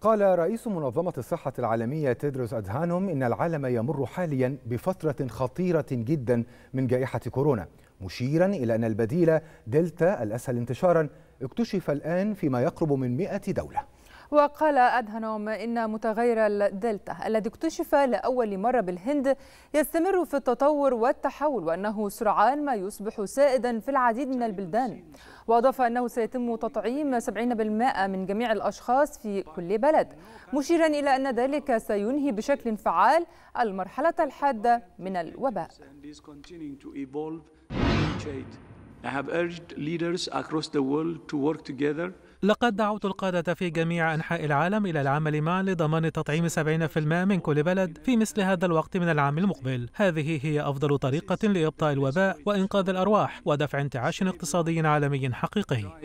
قال رئيس منظمة الصحة العالمية تيدروس أدهانوم إن العالم يمر حاليا بفترة خطيرة جدا من جائحة كورونا مشيرا إلى أن البديل دلتا الأسهل انتشارا اكتشف الآن فيما يقرب من 100 دولة وقال أدهنوم إن متغير الدلتا الذي اكتشف لأول مرة بالهند يستمر في التطور والتحول وأنه سرعان ما يصبح سائدا في العديد من البلدان وأضاف أنه سيتم تطعيم 70% من جميع الأشخاص في كل بلد مشيرا إلى أن ذلك سينهي بشكل فعال المرحلة الحادة من الوباء I have urged leaders across the world to work together لقد دعوت القادة في جميع أنحاء العالم إلى العمل معا لضمان تطعيم 70% من كل بلد في مثل هذا الوقت من العام المقبل هذه هي أفضل طريقة لإبطاء الوباء وإنقاذ الأرواح ودفع انتعاش اقتصادي عالمي حقيقي